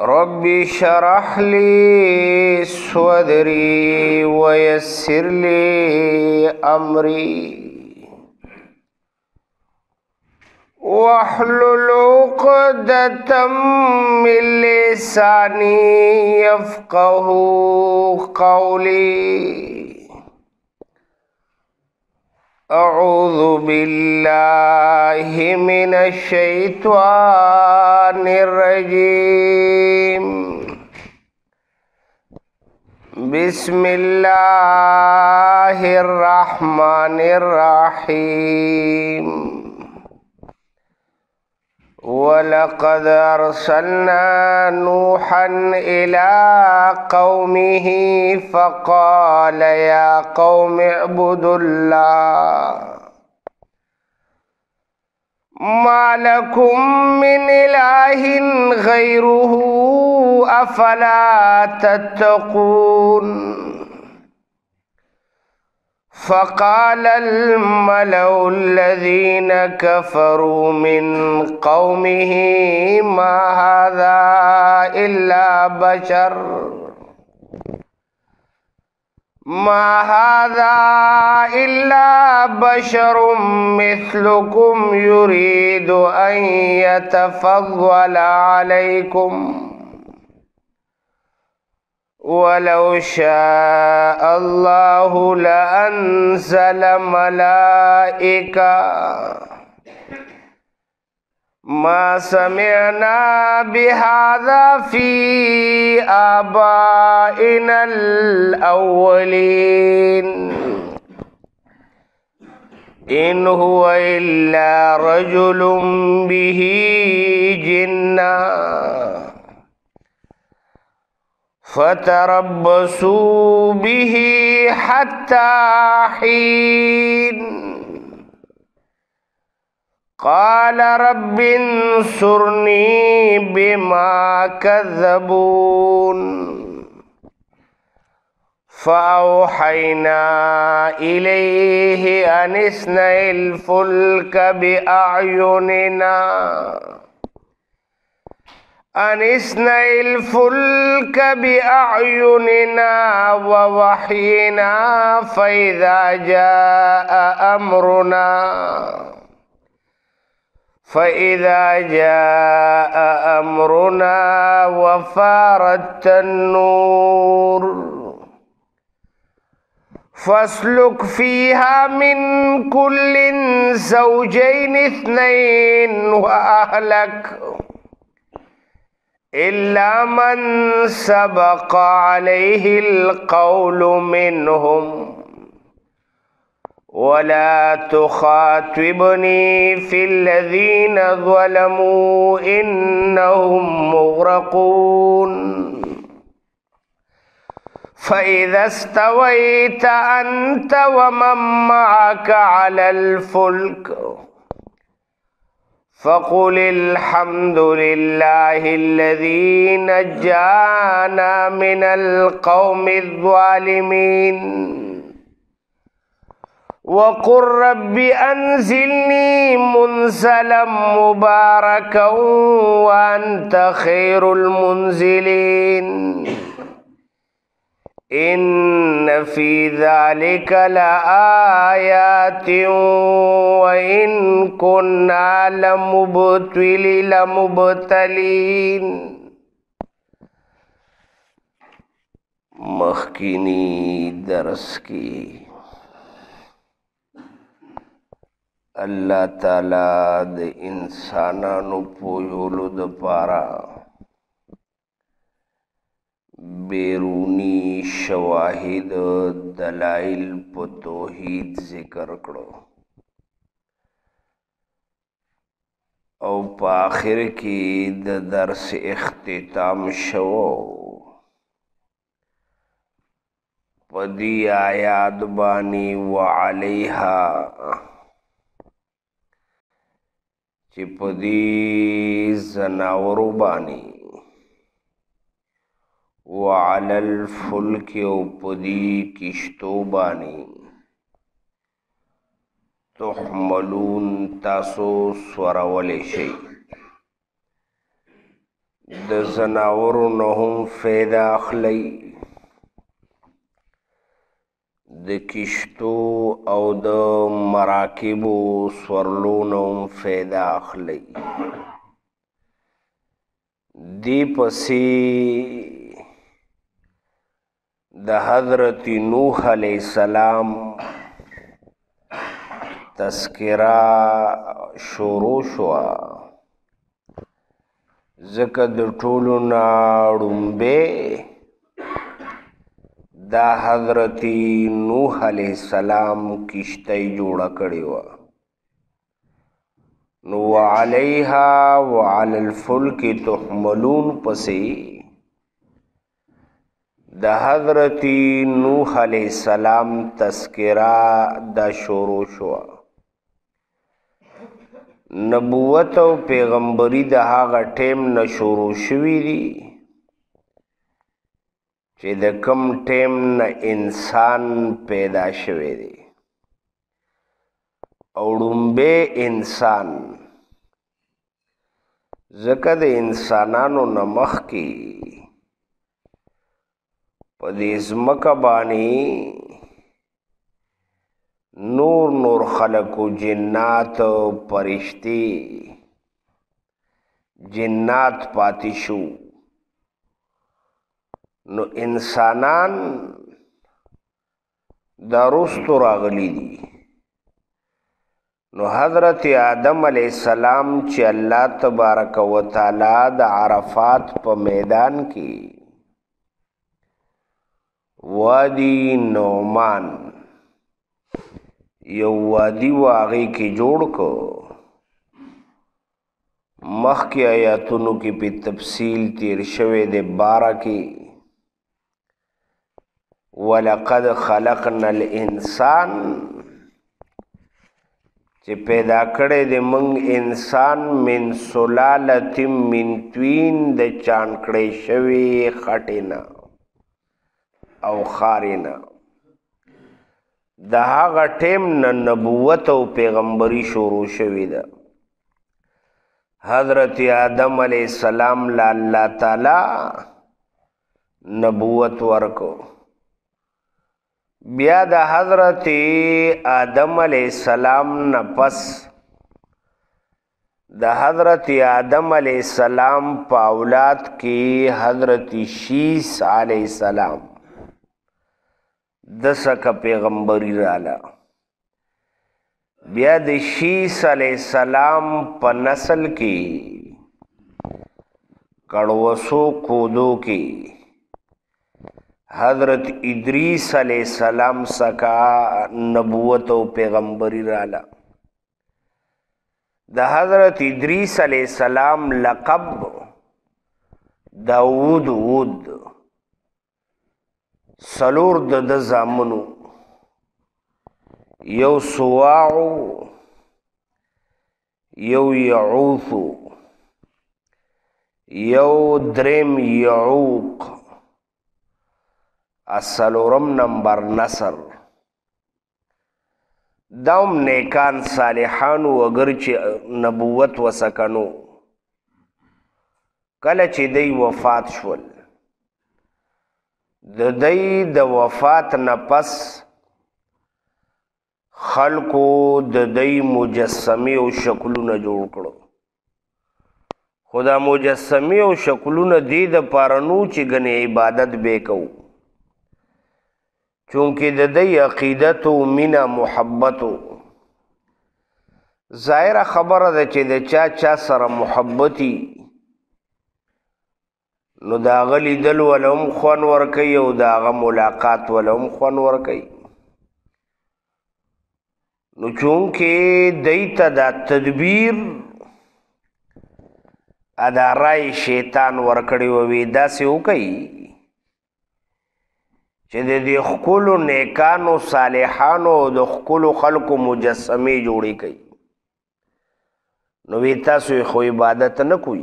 رب اشرح لي صدري ويسر لي امري واحلل عقدة من لساني يفقه قولي أعوذ بالله من الشيطان الشيطان الرجيم بسم الله الرحمن الرحيم ولقد أرسلنا نوحا إلى قومه فقال يا قوم اعبدوا الله ما لكم من إله غيره أفلا تتقون فقال الملأ الذين كفروا من قومه ما هذا إلا بشر ما هذا إلا بشر مثلكم يريد أن يتفضل عليكم ولو شاء الله لأنزل ملائكة ما سمعنا بهذا في آبائنا الأولين إن هو إلا رجل به جنة فتربصوا به حتى حين قال رب انصرني بما كذبون فأوحينا إليه أن اصنع الفلك بأعيننا أن اصنع الفلك بأعيننا ووحينا فإذا جاء أمرنا فإذا جاء أمرنا وفارت النور فاسلك فيها من كل زوجين اثنين وأهلك إلا من سبق عليه القول منهم ولا تخاطبني في الذين ظلموا إنهم مغرقون فإذا استويت أنت ومن معك على الفلك فقل الحمد لله الذي نجانا من القوم الظالمين وقل رب أنزلني منزلا مباركا وأنت خير المنزلين إن في ذلك لآيات وإن كنا لمبتل لمبتلين مخكني درس کی الله تعالی د انسانانو پویولو د پاره بیرونی شواهد دلائل په توحید ذکر کړو او په آخر کې د درس اختتام شوو پدی آیات بانی وعلیها چې په دې زناورو باندې وعلى الفلك او په دې کشتو باندې تحملون تاسو سورولې شي د زناورو نه هم فایده اخلي د کشتو او د مراکبو سورلونو فیدا اخلي دی پسې د حضرت نوح علی السلام تذکرہ شروع شوا زکه د ټولو ناړمبه دا حضرت نوح علیہ السلام کشتی جوړه کړې و نو علیها وعلى الفلك تحملون پسې د حضرت نوح علیہ السلام تذکرہ دا شروع شو نبوت او پیغمبري د هغه ټیم نه شروع شوې دي چې د کم ټیم نه انسان پیدا شوی دی او ړومبه انسان ځکه د انسانانو نه مخکې په دې ځمکه باندې نور نور خلقو جنات پرشتي جنات پاتې شو نو انسانان دا رستو راغلی دي نو حضرت آدم علیہ السلام چې الله تبارک و تعالی د عرفات په میدان کې وادی نومان یو وادی واغی کې جوړ کو مخ کې آیاتونو کې په تفصیل تیر شوه د 12 کې ولقد خلقنا الانسان چې پیدا کړی د منګ انسان من سلالت من توین د چانکړې شوی خټینا او خارینا د هغه ټیم نه نبوت او پیغمبري شروع شوی ده حضرت آدم علیہ السلام لا الله تعالی نبوت ورکو بیا د حضرت آدم علی السلام نه پس د حضرت آدم علی السلام په اولاد کې حضرت شیس علی السلام د سکه پیغمبري رااله بیا د شیس علی السلام په نسل کې کړوسو کودو کې حضرت ادریس علیہ السلام سکا نبوت او پیغمبري رااله د حضرت ادریس علیہ السلام لقب داوود ود سلور د د زامنو یو سواع یو یعوث یو درم یعوق اصلورم نمبر نسل دام نیکان صالحان وګر چې نبوت وسکنو کله چې دی وفات شول د دې د وفات نه پس خلقو د دې مجسمه او شکلونه جوړ کړو خدا مجسمه او شکلونه دې د پارنو چې غني عبادت به کوو چونکه د دې عقیدت او مینا محبت ظاهر خبره ده چې د چا چا سره محبتي نو دا غلی دل ولهم خوان ورکی او دا غ ملاقات ولهم خوان ورکی نو چونکه دیتا دا تدبیر ادا رای شیطان ورکړی وې دا سی وکي چې د دې خپل نیکانو صالحانو د خپل خلقو مجسمه جوړی کړي نو وی تاسو خو عبادت نه کوي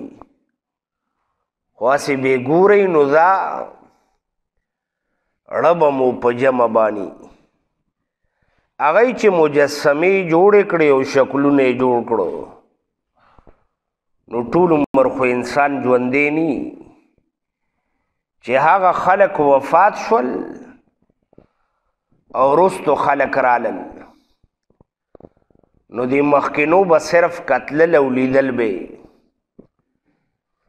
خاصه به ګورې نو ذا رب مو پجم بانی اغه چې مجسمه جوړ کړي او شکلونه جوړ کړو نو ټول عمر خو انسان ژوندې نه چې هغه خلق وفات شول او رستو خلق رالل نو دی مخکینو به صرف قتل او لیدل به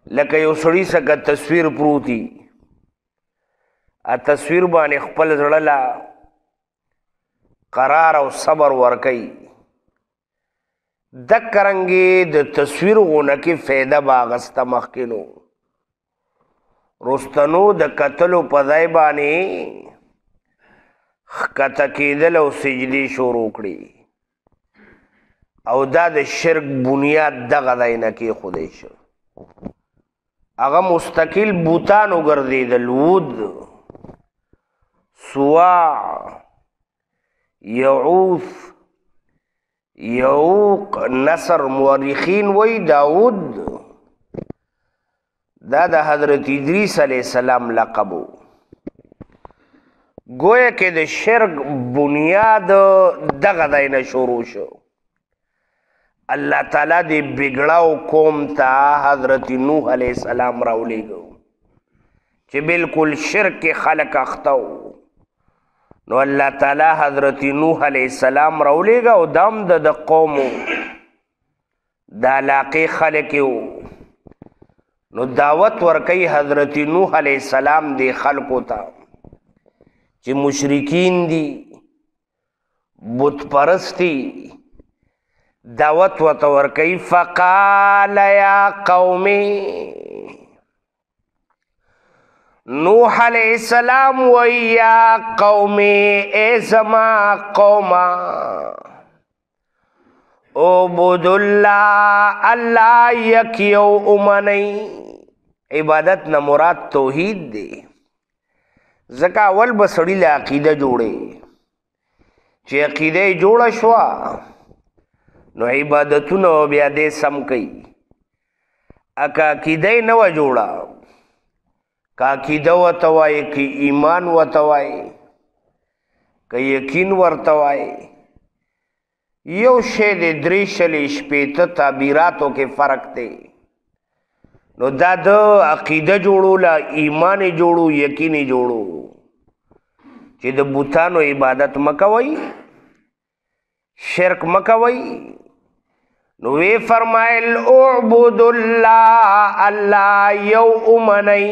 لکه یو سړی څخه تصویر پروتي ا تصویر باندې خپل زړلا قرار او صبر ورکي د کرنګي د تصویر غونه کې فایده باغسته مخکینو رستنو د قتل په ځای باندې خکته کېدل او سجدي شروع کړي او دا د شرک بنیاد دغه دی نه کې خدای شو هغه مستقل بوتانو ګرځېدل ود سواع یعوف یعوق نصر مورخین وی داود دا د حضرت ادریس علیہ السلام لقبو گویا کې د شرک بنیاد دغه دای نه شروع شو الله تعالی دې بګړاو قوم ته حضرت نوح علی السلام راولېګو چې بالکل شرک خلق اختو نو الله تعالی حضرت نوح علی السلام راولېګا او دام د د قوم د علاقې خلک نو دعوت ورکي حضرت نوح علی السلام دې خلقو ته چې مشرکین دي بت پرستی دعوت و تور کوي فقال یا قوم نوح علیہ السلام و یا قوم اے زما قوما عبد الله الله یک یو امنی عبادت نه مراد توحید دی زکا اول به سړی له عقیده جوړي چې عقیده جوړه شو نو عبادتونه بیا دې سم کوي اکا عقیده نه و جوړه کا عقیده وته وای کی ایمان وته وای کی یقین ورته وای یو شی د درې شلې شپې ته تعبیراتو کې فرق دی نو دا د عقیده جوړو لا ایمان جوړو یقین جوړو چې د بوتانو عبادت مکوي شرک مکوي نو وی فرمایل اعبد الله الله یو امنی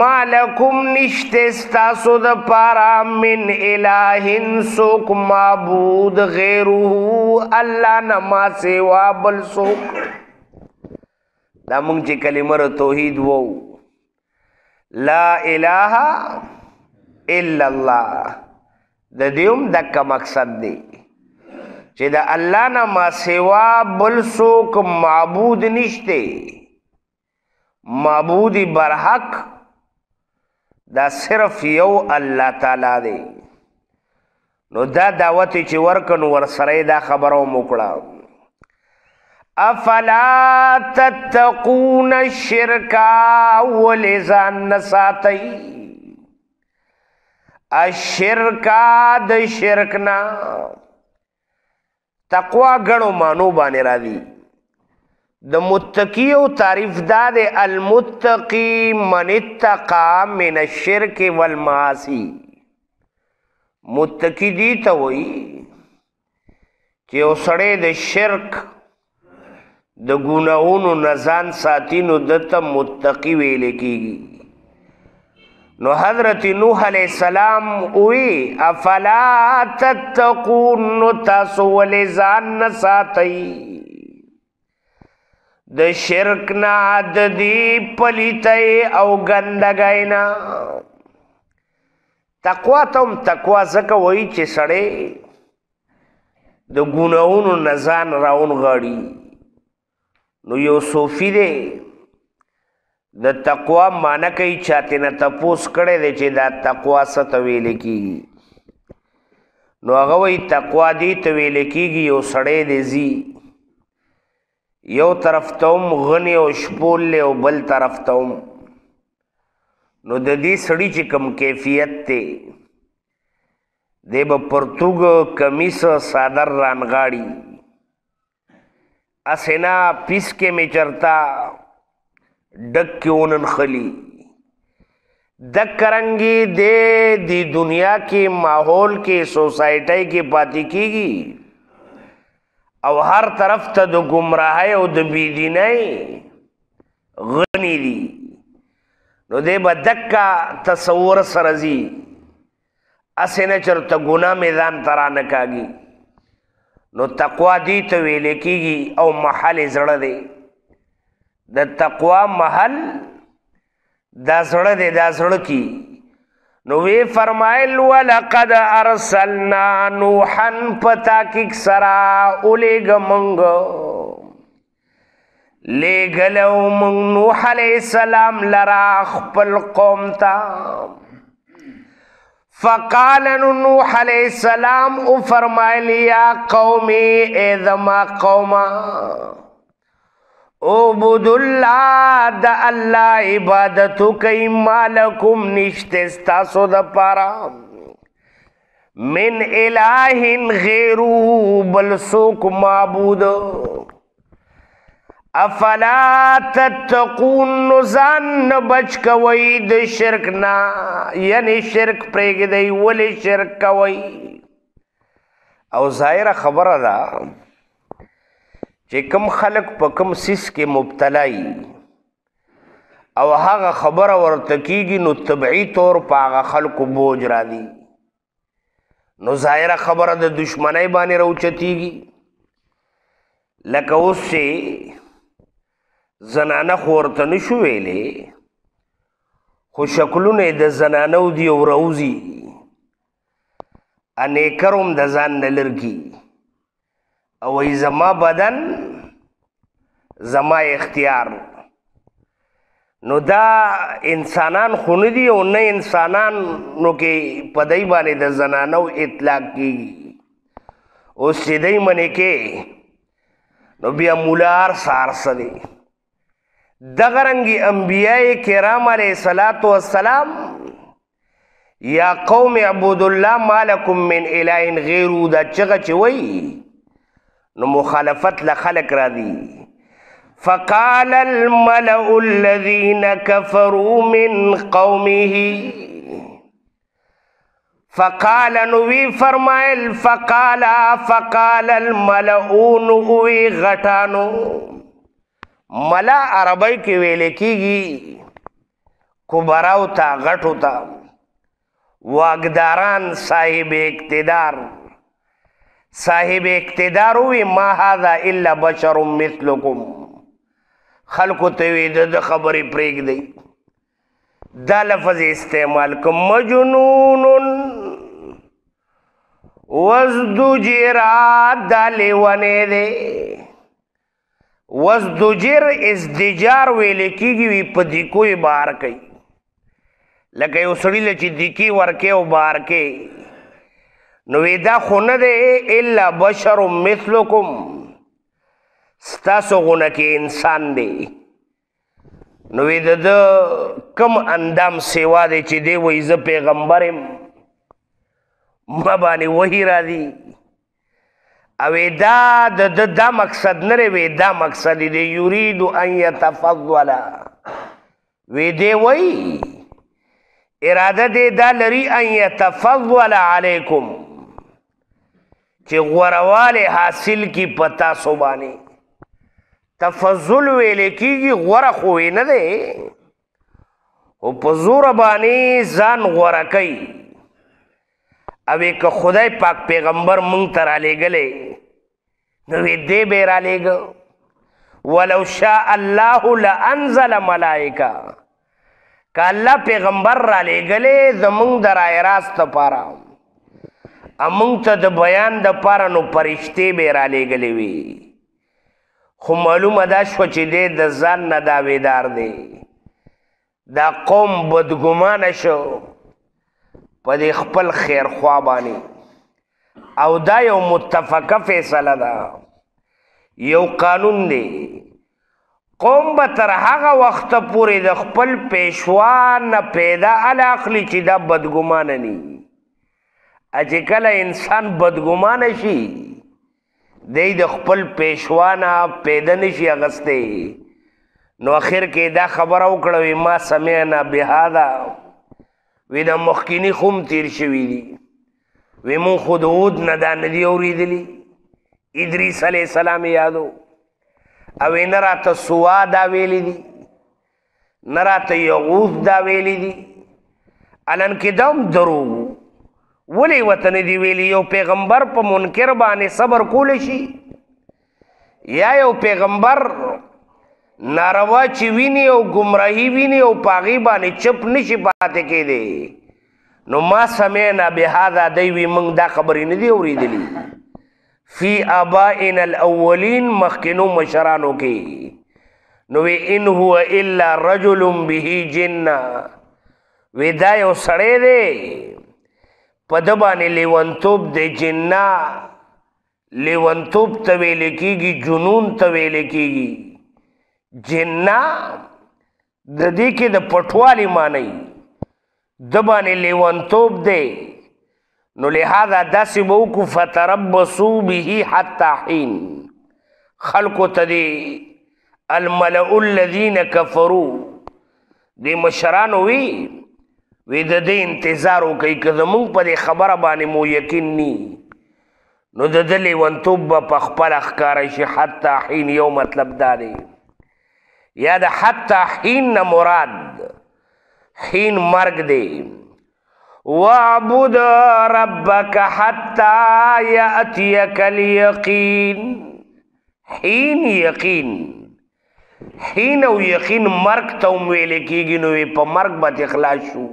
مالکم نشته تاسو د پارا من الہین سوک معبود غیره الله نما سوا بل سوک دا مونږ چې کلمه ر توحید وو لا اله الا الله د دیوم دک مقصد دی چې د الله نه ما سوا بل څوک معبود نشته معبودی برحق دا صرف یو الله تعالی دی نو دا دعوت چې ورکنو ور سره دا خبرو موکړه افلا تتقون الشركا ولزان نساتئی الشرکا د شرکنا تقوا غنو مانو باندې را دي د متقی او تعریف داد المتقی من اتقا من الشرک والمعاصی متقی دی ته وای چې او سړی د شرک د ګناونو نزان ساتینو دته متقی ویل کیږي نو حضرت نوح علی السلام وی افلا تتقون تاسو ولې ځان نه ساتي د شرک نه د دې پلیته او ګندګای نه تقوا تم تقوا زکه وای چې سړی د ګناونو نزان راون غاړي نو یو صوفی دی د تقوا معنی کوي چاته نه تپوس کړي دی چې دا تقوا ست ویل کیږي نو هغه وی تقوا دی ته ویل کیږي یو سړی دی زی یو طرف ته غنی او شپول له بل طرف ته نو د دې سړی چې کم کیفیت ته دی به پرتګ کمیس صادر رانغاړي اسینا پیس کې می چرتا ډک کیونن خلی د کرنګي دې د دنیا کې ماحول کې سوسایټي کې پاتې کیږي او هر طرف ته د گمراهۍ او د بيدینۍ غني دي نو دې بدکا تصور سرزي اسنه چرته ګناه میدان ترانه کاږي نو تقوا دی ته ویل کیږي او محل زړه دی د تقوا محل دا زړه دی دا زړه کی نو وی فرمایل ولقد ارسلنا نوحا پتا کی سرا اولګ منګو لګلو مونږ نوح علی السلام لرا خپل قوم ته فقال نوح علیہ السلام او فرمائے لیا قومی اے ذما قوما عبد اللہ دا اللہ عبادتو کئی مالکم نشتستا سو دا پارا من الہ غیرو بل معبودو افلا تتقون نزان بچ کوي د شرک نه یعنی شرک پرېږ دی ولې شرک کوي او ظاهره خبره ده چې کم خلق په کم سیس کې مبتلای او هغه خبره ورته کیږي نو طبعي طور په هغه خلکو بوج را دي نو ظاهره خبره د دشمنی باندې راوچتیږي لکه اوس زنانه خورته نشو ویلې خو شکلونه د زنانو دی او روزي انیکروم د ځان نه لرګي او ای زما بدن زما اختیار نو دا انسانان خونه دي او نه انسانان نو کې پدای باندې د زنانو اطلاق کی او سیدی منی کې نو بیا مولار سارسدي دغه رنګي انبيای کرام علیه الصلاۃ والسلام یا قوم عبد الله مالکم من اله غیر دا چغه چوي نو مخالفت له خلق را دي فقال الملأ الذين كفروا من قومه فقال نوی فرمائل فقال فقال الملعون اوی غٹانو ملا عربی کې ویل کېږي کبراو ته غټو ته واګداران صاحب اقتدار صاحب اقتدار وی ما هذا الا بشر مثلكم خلکو ته وی د خبرې پرېګ دی دا لفظ استعمال کوم مجنون وزدجرا دلونه دی وزدجر ازدجار ویل کیږي وی په دیکوي بار کوي لکه یو سړی لچې دیکی ورکه او بار کې نو ودا خونه ده الا بشر مثلکم ستاسو غونه کې انسان دی نو ودا د کم اندام سیوا دی چې دی وې ز پیغمبرم ما باندې وਹੀ را دي او دا د دا, دا مقصد نه لري دا مقصد دی یرید ان يتفضل وی دی وی اراده دی دا لري ان يتفضل علیکم چې غورواله حاصل کی پتا سو باندې تفضل ویل کیږي غوره خو نه دی او په زور باندې ځان غوره کوي او که خدای پاک پیغمبر مونږ ته را لېږلی نو دې به را لېږه ولو شاء الله لانزل ملائکه که الله پیغمبر را لېږلی زمونږ د رای راست دپاره امونږ ته د بیان دپاره نو پرښتې به را لېږلی وي خو معلومه دا شوه چې دی د ځان نه دا ویدار دی دا قوم بدګمانه شو په دې خپل خیر خوا باندې او دا یو متفقه فیصله ده یو قانون دی قوم به تر هغه وخت پورې د خپل پېښوا نه پیدا ال اخلي چې دا بدګمان نه ني اجه کله انسان بدګمان شي د خپل پېښوا نه پیدا نشي اغسته نو اخر کې دا خبر او کړوي ما سمعنا بهذا وی دا مخکینی خوم تیر شوی دی وی مون خود عود ندا ندی اوریدلی ادریس علیہ السلام یادو او نرات سوا دا ویلی دی نرات یغوث دا ویلی دی الان کې دوم دروغ ولی وطن دی ویلی یو پیغمبر په منکر باندې صبر کول شي یا یو پیغمبر ناروا چې ویني او گمراهي ویني او پاغي باندې چپ نشي پاتې کېدی نو ما سمعنا بهذا دوی موږ دا خبرې نه دی اوریدلې فی ابائنا الاولین مخکینو مشرانو کې نو ان هو الا رجل به جنہ ودا یو سړی دی پد باندې لیونتوب دی جنہ لیونتوب تویل کیږي جنون تویل کیږي جنا د دې کې د پټوالي معنی د باندې لیوانتوب دی نو لهدا داسې بوکو فتربصو به حتا حين خلق تدي الملأ الذين كفروا دې مشرانو وی وی د دې انتظار وکي کله مونږ په دې خبره باندې مو یقین ني نو د دې لیوانتوب په خپل اخکار شي حتا حين یو مطلب دا دی یا د حتی حین نه مراد حین مرگ دی وعبد ربک حتی یأتیک الیقین حین یقین حین او یقین مرگ ته ویل کیږي نو په مرگ باندې خلاص شو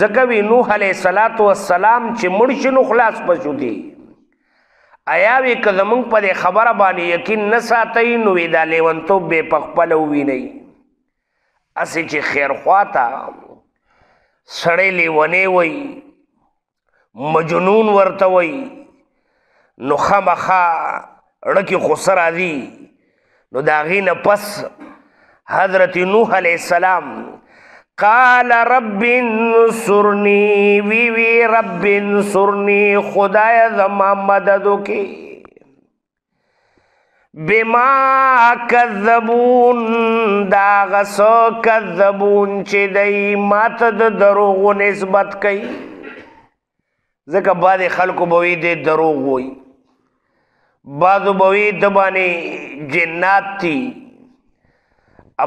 زګوی نوح علیہ الصلات والسلام چې مرشد خلاص پښو دی ایا وی کلمون په خبره باندې یقین نه ساتي نو دا لیونتوب به پخپل وی نه اسی چې خیر خواتا سړې لیونه وای مجنون ورته وای نو خامخا رکی خسر علی نو داغین پس حضرت نوح علیہ السلام قال رب انصرنی وی وی رب انصرنی خدای زما مدد وکي بما کذبون دا غسو کذبون چې دای ماته د دروغو نسبت کوي ځکه باندې خلکو بوي د دروغ وای بعضو بوي د باندې جنات دي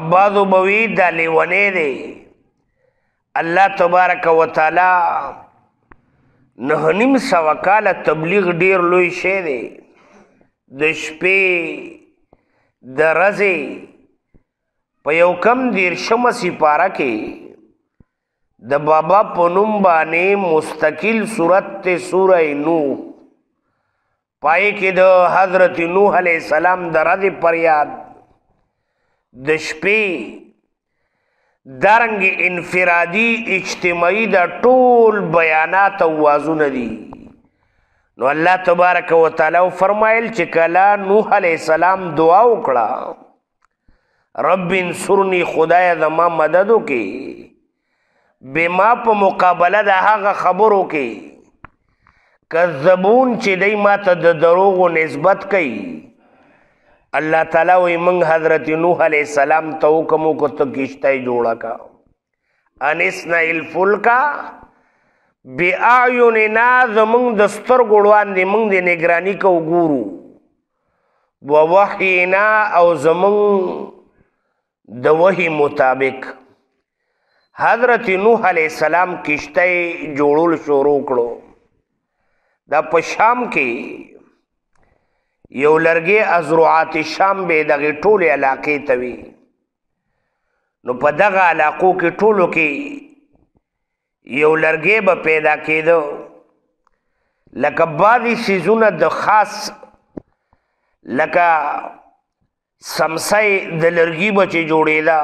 ابادو بوي د لیونه دي الله تبارک وتعالی نه نیم سو کال تبلیغ ډیر لوی شی دی د شپې د رځې په یو کم دیر شمه سپاره کې د بابا په نوم باندې مستقل صورت ته سورې نوح پای کې د حضرت نوح علی السلام درځي پریاد د شپې دارنګ انفرادي اجتماعي دا ټول بیانات او وازونه دي نو الله تبارک وتعالى فرمایل چې کلا نوح علی السلام دعا وکړه رب انصرنی خدای زما مدد وکي بما په مقابله د هغه خبرو کې کذبون چې دای ماته د دروغو نسبت کوي الله تعالی وی من حضرت نوح علیہ السلام ته حکم وکړ ته کیشته جوړه کا انسنا الفلکا بیاعیننا زمون د ستر ګړوان دی مونږ د نگرانی کو ګورو و وحینا او زمون د وحی مطابق حضرت نوح علیہ السلام کیشته جوړول شروع کړو دا په شام کې یو لرګي ازروعات شام به دغه ټوله علاقې توي نو په دغه علاقو کې ټولو کې یو لرګي به پیدا کېدو لکه بعضی سیزونه د خاص لکه سمسای د لرګي بچي جوړیدا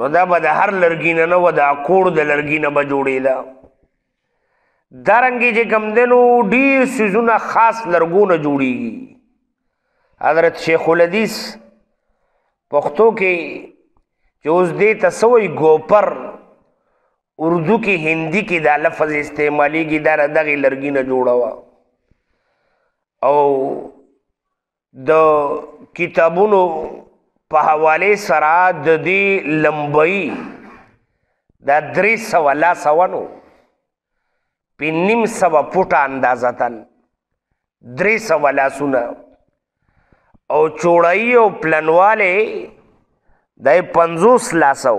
نو دا به د هر لرګي نه نه و دا کوړ د لرګي نه به جوړیدا دارنګي چې کمدنو ډیر سيزونه خاص لرګونه جوړیږي حضرت شیخ الحدیث پښتو کې چې اوس دې تسوي ګوپر اردو کې هندي کې دا لفظ استعماليږي دا دغه لرګینه جوړوا او د کتابونو په حواله سره د دې لمبي دا درې سوالا سوانو سو په نیم سوه فوټه اندازتن درې سوه لاسونه او چوړایي او پلنوالې دا پنځوس لاسه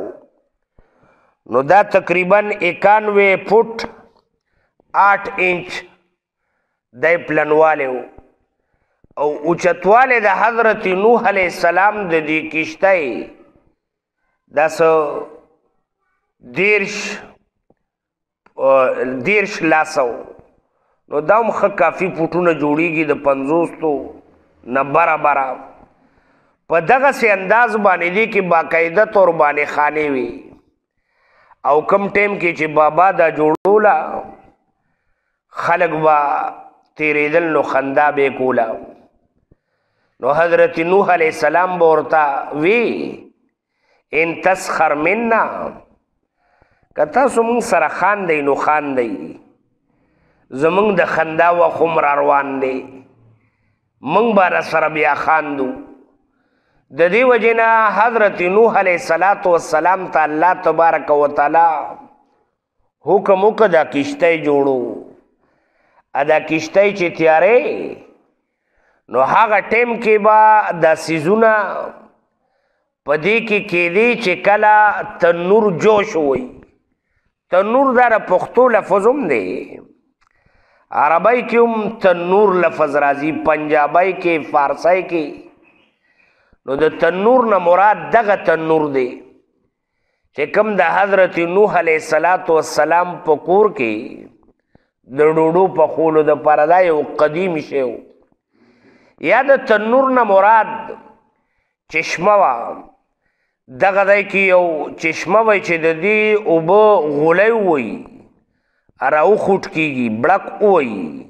نو دا تقریبا اکانوے فټ آٹھ انچ دا پلنواله و او اوچتواله د حضرت نوح علیہ السلام د دې کشتۍ دا سو دیرش دیرش لاسو نو دا هم ښه کافي پوټونه جوړیږي د پنځوستو نه بره بره په دغسې انداز باندې دی کې باقاعده طور باندې خانې وي او کم ټیم کې چې بابا دا جوړوله خلق با تیرېدل نو خندا به کوله نو حضرت نوح علیہ السلام بورتا وی ان تسخر منا کتا سمون سره خان دی نو خان دی زمون د خندا و خمر روان دی مونږ بار سره بیا خاندو د دې وجنا حضرت نوح علیہ الصلات والسلام ته الله تبارک وتعالى حکم وکړه کشته جوړو ادا کشته چې تیارې نو هغه ټیم کې با د سيزونه پدې کې کېدی چې کلا تنور جوش وي تنور دا د پښتو لفظ هم دی عربی کې هم تنور لفظ راځي پنجابی کې فارسی کې نو د تنور نه مراد دغه تنور دی چې کوم د حضرت نوح علیه الصلاۃ والسلام په کور کې د ډوډو په خولو د پردا یو قدیم شی وو یا د تنور نه مراد چشمه وا دغه دای کې یو چشمه وای چې د دې اوبه غولی وای راو خوټ کیږي بړک وای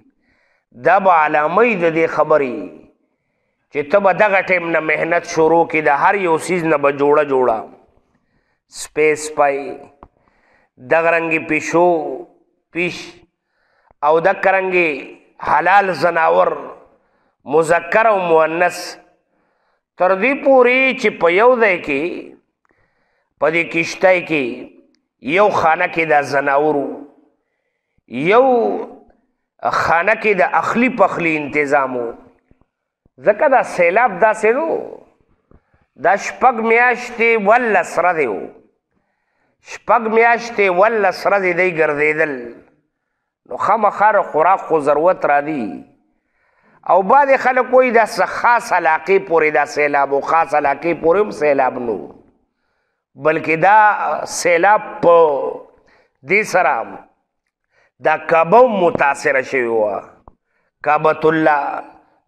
دا به علامې د دې خبرې چې ته به دغه ټیم نه مهنت شروع کې د هر یو سیز نه به جوړه جوړه سپیس پای دغه رنګې پیشو پیش او د کرنګې حلال زناور مذکر او مؤنث تر دې پوري چې په یو ځای کې په دې کشتای کې یو خانه کې د زناورو یو خانه کې د اخلی پخلی تنظیمو ځکه دا سیلاب دا سینو دا شپږ میاشتې ول سره دیو شپږ میاشتې ول سره دی ګرځیدل نو خامخاره خوراک خو ضرورت را دی او بعد خلک وای دا خاص علاقې پورې دا سیلاب او خاص علاقې پورې هم سیلاب نو بلکې دا سیلاب په دې سره دا کعبه متاثر شوی و کعبۃ الله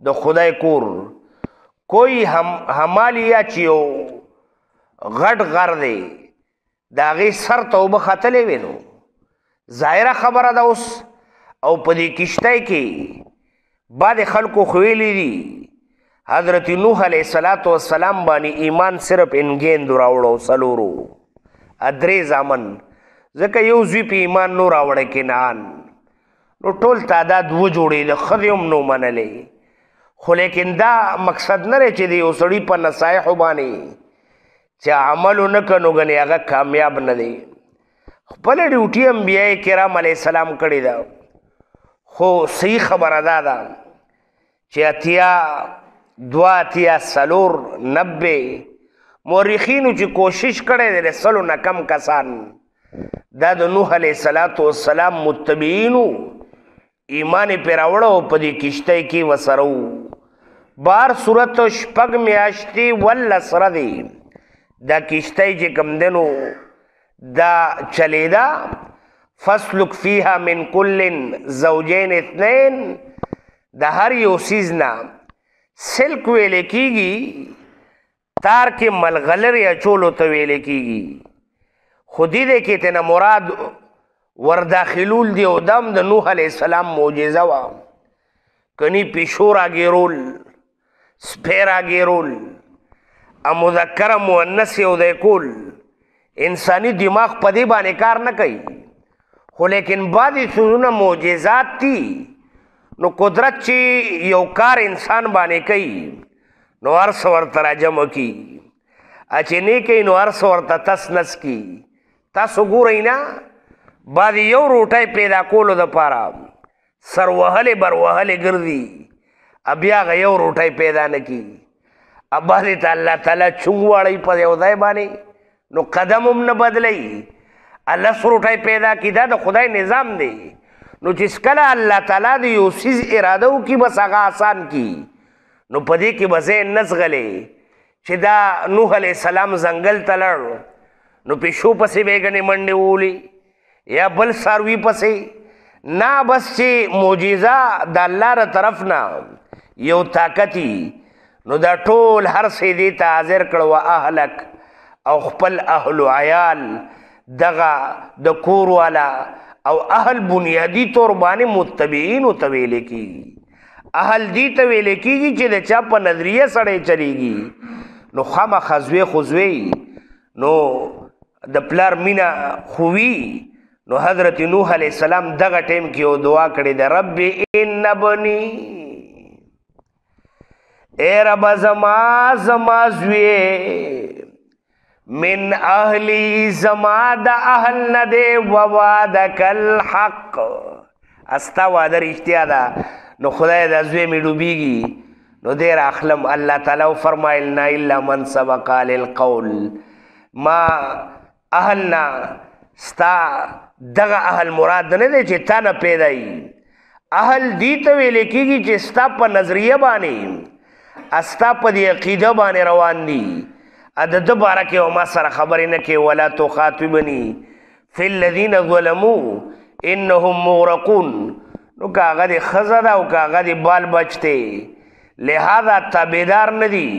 د خدای کور کوئی هم همالیا چیو غټ غر دی دا غي سر توبه خطلې وینو ظاهره خبره ده اوس او په دې کشته کې بعد خلکو خویلی دي حضرت نوح علیہ الصلات والسلام باندې ایمان صرف انګیند راوړو سلورو ادرې زامن ځکه یو ځوی په ایمان نو راوړ کینان نو ټول تعداد و جوړې له خدیم نو منلې خو لیکن دا مقصد نه چې دی اوسړي په نصایح باندې چې عمل نه کنو غني هغه کامیاب نه دی خپل ډیوټي انبیای کرام علی السلام کړی دا خو صحیح خبره ده ده چې اتیا دوا اتیا سلور نبے مورخینو چې کوشش کړی دی سلو نه کم کسان دا د نوح علیه صلات والسلام متبعینو ایمان پر راوړو په دې کشته کې وسرو بار صورت شپږ میاشتي ول سره دی دا کشته چې کم دنو دا چلیدا فسلک فیها من کل زوجین اثنین د هر یو سیز نه سلک ویل کیږي تار کې ملغلر یا چولو ته ویل کیږي خودی دې کې ته مراد ور داخلول دی او دم د نوح علی السلام معجزه وا کني پیشورا ګیرول سپیرا ګیرول ا مذکر مؤنث یو د کول انساني دماغ په دې باندې کار نه کوي خو لیکن بعضی سوزونه معجزات دي نو قدرت چې یو کار انسان باندې کوي نو ارس ورته راجم کی اچې نه کوي نو ارس ورته تس نس کی تاسو ګورئ نه بعضی یو روټۍ پیدا کولو د پاره سر وهلې بر وهلې ګرځي بیا غ یو روټۍ پیدا نه کی ابا دې الله تعالی چنګ واړی په یو ځای باندې نو قدم هم نه بدلی الله سروټای پیدا کی دا د خدای نظام دی نو چې کله الله تعالی دی یو سیز اراده وکي بس هغه آسان کی نو پدې کې بزې نزغلې چې دا نوح علی السلام زنګل تلړ نو پښو پسې بیگنې منډې وولي یا بل ساروي پسې نه بس چې معجزه د الله تر طرف نه یو طاقتي نو دا ټول هر سې دې ته حاضر کړو اهلک او خپل اهل عیال دغه د کور والا او اهل بنیادی طور باندې متبعين او تویل کی اهل دی تویل کیږي چې د چا په نظریه سره چلیږي نو خامہ خزوی خزوی نو د پلار مینا خووی نو حضرت نوح علی السلام دغه ټیم کې یو دعا کړې ده رب ان بنی اے رب زما زما زوی من اهلی زما د اهل نه دی ووادک الحق استا واده رښتیا ده نو خدای د زوی مې ډوبېږي نو دی راخلم الله تعالی فرمایل نه الا من سبق للقول ما اهل نه ستا دغه اهل مراد نه دی چې تا نه پیدای اهل دی ته ویل کېږي چې ستا په نظریه باندې استا په دې عقیده باندې روان دي ا د د بارا کې او ما سره خبرې نه کې ولا تو خاطبني فی الذین ظلموا انهم مغرقون نو کاغه د خزدا او کاغه د بال بچته لہذا تابعدار ندی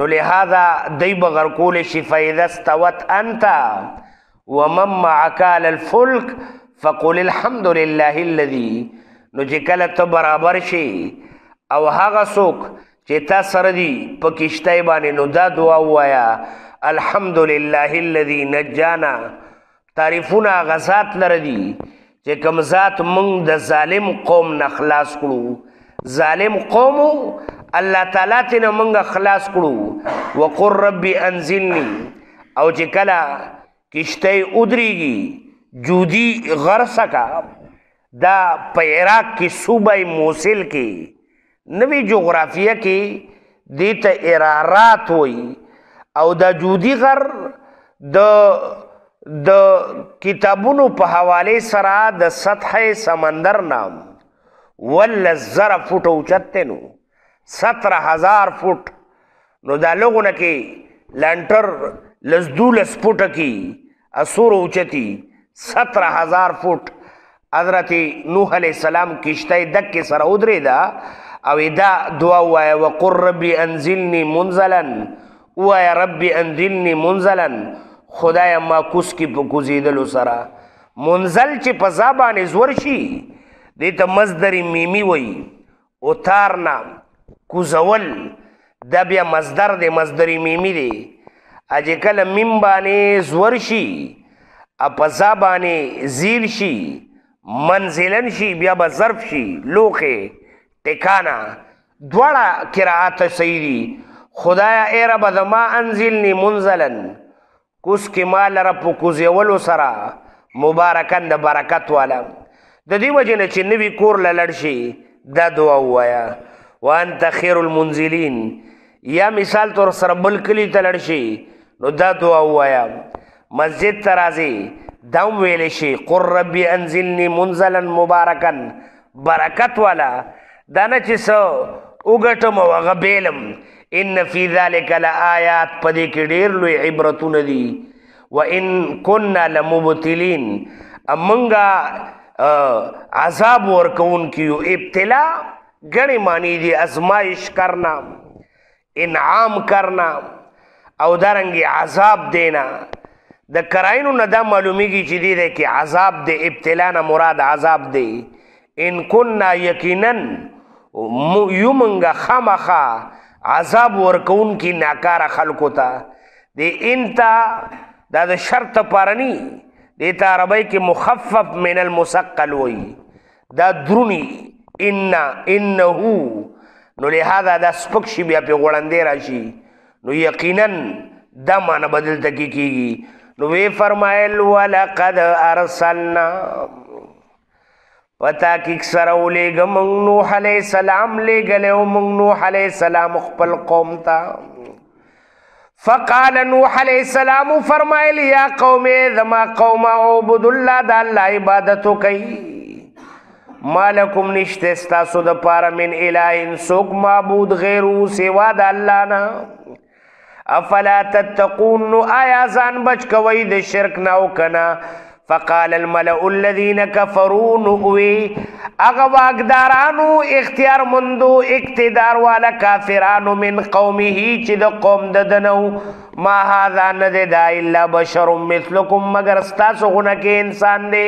نو لہذا دی بغر کول شي فاذا استوت انت ومن معك على الفلك فقل الحمد لله الذي نو چې کله ته برابر شي او هغه څوک چې تا سره دی په کشتۍ باندې نو دا دعا وایا الحمدلله الذي نجانا تعریفونه غزات لردي چې کوم ذات مونږ د ظالم قوم نه خلاص کړو ظالم قوم الله تعالی ته مونږ خلاص کړو وقر رب انزلني او چې کله کشتۍ ودرېږي جودي غرسکا دا په عراق کې صوبه موصل کې نوی جغرافیه کې د ته ارارات وي او د جودي غر د د کتابونو په حواله سره د سطح سمندر نام ول زر فټ اوچتنو 17000 فټ نو دا لغونه کې لانټر لزدول سپوټ کې اسور اوچتی 17000 فټ حضرت نوح علیہ السلام کشته دک سره ودرې دا او دا دعا وایا وقر ربی انزلنی منزلا وایا ربی انزلنی منزلا خدای ما کوس کی په کوزیدلو سره منزل چې په زبان زور شي دې ته مصدر میمی وای او تارنا کوزول دا بیا مصدر دی مصدر میمی دی اجه کله میم باندې زور شي په زبانه زیل شي منزلن شي بیا به ظرف شي لوخه ټکانا دواړه قرات صحیح دي خدایا ای رب زما انزلنی منزلن کوس کې مال رب کوزیولو سره مبارکن د برکت والا د دې وجنه چې نوی کور لړ شي دا دعا وایا وانت خیر المنزلین یا مثال تور سره بل کلی تلړ شي نو دا دعا وایا مسجد ترازی دم ویل شي قر ربی انزلنی منزلا مبارکن برکت والا دا نه چې سو وګټم او هغه بیلم ان فی ذلک لآیات پدې کې ډیر لوی عبرتونه دي وان كنا لمبتلین امنګا عذاب ورکون کیو ابتلا غنی معنی دي ازمائش کرنا انعام کرنا او درنګي عذاب دینا د کراینو نه دا معلومیږي چې دی ده کې عذاب د ابتلا نه مراد عذاب دی ان كنا یقینا یو منګه خامخا عذاب ورکون کی ناکار خلقو ته د انت د شرط پرانی د عربی کې مخفف من المسقل وی دا درونی ان انه نو لهدا دا سپک شي بیا په غړندې راشي نو یقینا دا معنی بدل تکي کیږي نو وی فرمایل ولقد ارسلنا پتا کې سره ولېګ مونږ نوح عليه السلام لېګلې او مونږ نوح عليه السلام خپل قوم ته فقال نوح عليه السلام فرمایلی یا قوم زما قوم عبد الله د الله عبادت کوي مالکم نشته تاسو د پاره من الہ سوک معبود غیرو سوا د الله نه افلا تتقون آیا ځان بچ کوي د شرک نه او کنه فقال الملأ الذين كفروا نووي اغه واغدارانو اختیار مندو اقتدار والا کافرانو من قومه چې د قوم د دنو ما هاذا ند دا الا بشر مثلكم مگر استاسو غنه کې انسان دی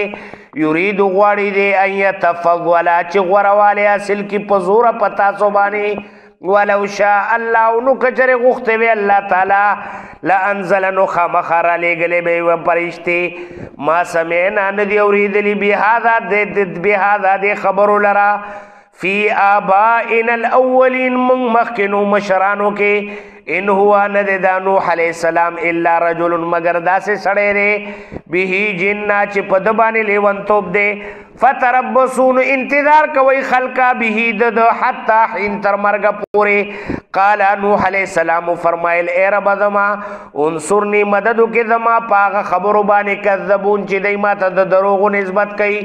یرید غواړي دی ايتفضل چې غورواله اصل کې پزور پتا سو باندې ولو شاء الله نو کچره غوخته وی الله تعالی لانزل نو خمخر لګلې به و پرشتي ما سمعنا ندی اوریدلی به هاذا د به هاذا د خبر لرا فی آبائن الاولین من مخکنو مشرانو کې ان هو ند دانو علی السلام الا رجل مگر داسې سړی ری به جننا چې په دبانې لیونتوب دی فتربصون انتظار کوي خلقا به د حتا حين تر مرګ پورې قال نوح عليه السلام فرمایل اے رب زما انصرني مدد کې زما پاغه خبرو باندې کذبون چې دای ماته د دروغو نسبت کوي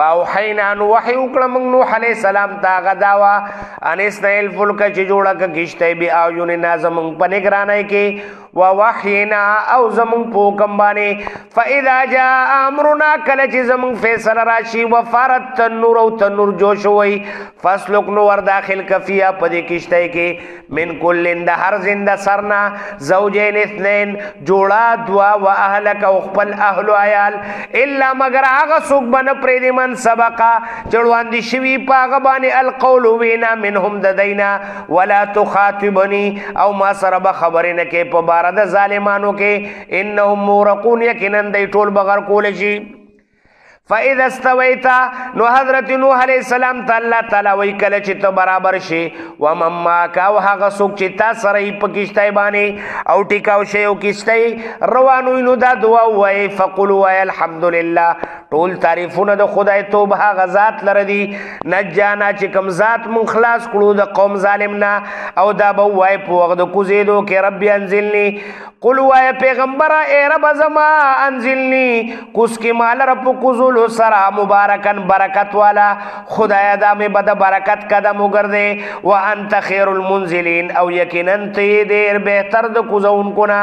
فاوحینا ان وحی وکړم نوح عليه السلام تا غداوا ان اسنیل فلک چې جوړه کښته به اوجن نازم پنګرانای کې و وحینا او زمون پوکم باندې فاذا جاء امرنا کله چې زمون فیصله راشي و فارت تنور او تنور جوش وي فسلک نو ور داخل کفیا پدې کشته کې من کل د هر زنده سرنا زوجین اثنين جوړا دوا و اهلک او خپل اهل عیال الا مگر هغه څوک باندې پرې دې من سبقا چړوان دي شوی پاغه باندې القول وینا منهم ددینا ولا تخاطبني او ما سره به خبرې نه کې په د ظالمانو کې انهم مورقون یقینا د ټول بغیر کول شي فاذا استويت نو حضرت نوح عليه السلام تعالی تعالی وی کله چې ته برابر شي و مما کا او هغه څوک چې تا سره یې پکشتای باندې او ټیکاو شی او کشتای روانو نو دا دعا وای فقل وای الحمدلله ټول تعریفونه د خدای توبه غزاد لره دي نجانا چې کم ذات مون خلاص کړو د قوم ظالمنا او دا به وای په وخت د کوزیدو کې رب انزلني قل وای پیغمبر اے رب زما انزلنی کوس کی مال رب کوزل سرا مبارکن برکت والا خدایا دا می بد برکت قدم وګرځي و انت خیر المنزلین او یقینا تی دیر بهتر د کوزون کنا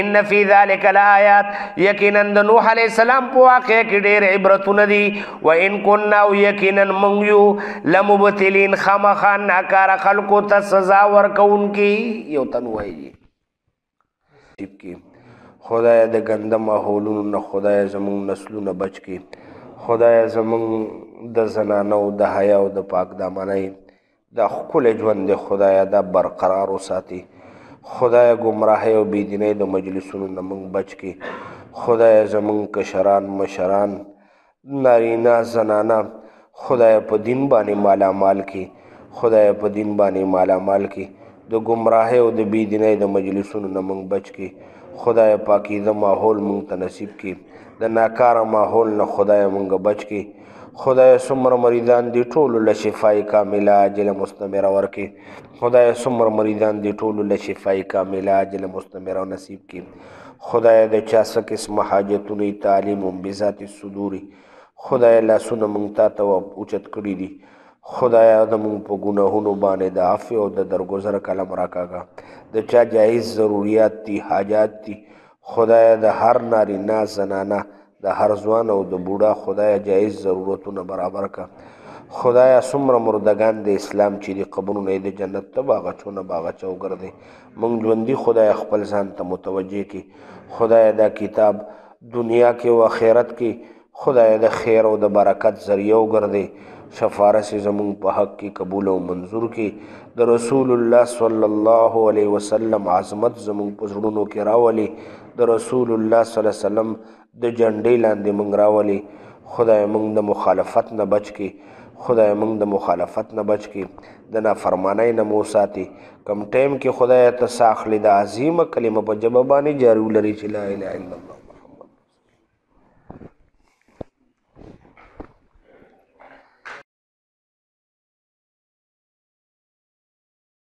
ان فی ذلک الایات یقینا د نوح علی السلام په واقع کې ډیر عبرتونه دي و ان کنا او یقینا من یو لمبتلین خامخان ناکار خلقو ته سزا ورکون کی یو تنوایږي نصیب کې خدای د ګنده ماحولونو نه خدای زمونږ نسلونه بچ کې خدای زمونږ د زنانه او د حیا او د پاک دامنۍ دا ښکلی ژوند دی خدای دا برقرار وساتي خدای ګمراهۍ او بېدینۍ د مجلسونو نه موږ بچ کې خدای زمونږ کشران مشران نارینه زنانه خدای په دین باندې مالامال کې خدای په دین باندې مالامال کې د گمراه او د بی دیني د مجلسونو نه مونږ بچ کی خدای پاکي د ماحول مونږ ته نصیب کی د ناکار ماحول نه خدای مونږ بچ کی خدای سمر مریدان دی ټول له شفای کامله اجل مستمره ورکی خدای سمر مریدان دی ټول له شفای کامله اجل مستمره نصیب کی خدای د چا سکه اسم حاجتونی تعلیم بذات الصدور خدای لا سن مونږ ته او اوچت کړی دی خدایا د مونږ په ګناهونو باندې د عفو او د درگذر کلم راکاګه د چا جایز ضرورت دي حاجات دي خدایا د هر نارینه زنانه د هر ځوان او د بوډا خدایا جایز ضرورتونه برابر کا خدایا څومره مردگان د اسلام چې دي قبرونه د جنت ته باغچونه باغچو ګرځي مونږ ژوندۍ خدای خپل ځان ته متوجه کی خدایا دا کتاب دنیا کې او آخرت کې خدای د خیر او د برکت ذریعہ وګرځي سفارس زمون په حق کې قبول او منظور کې د رسول الله صلی الله علیه وسلم عظمت زمون په زړونو کې راولي د رسول الله صلی الله علیه وسلم د جنډې لاندې مونږ راولي خدای مونږ د مخالفت نه بچ کې خدای مونږ د مخالفت نه بچ کې د نافرمانۍ نه مو ساتي کم ټایم کې خدای ته ساخلی د عظیمه کلمه په جبه باندې جارو لري چې لا اله الا الله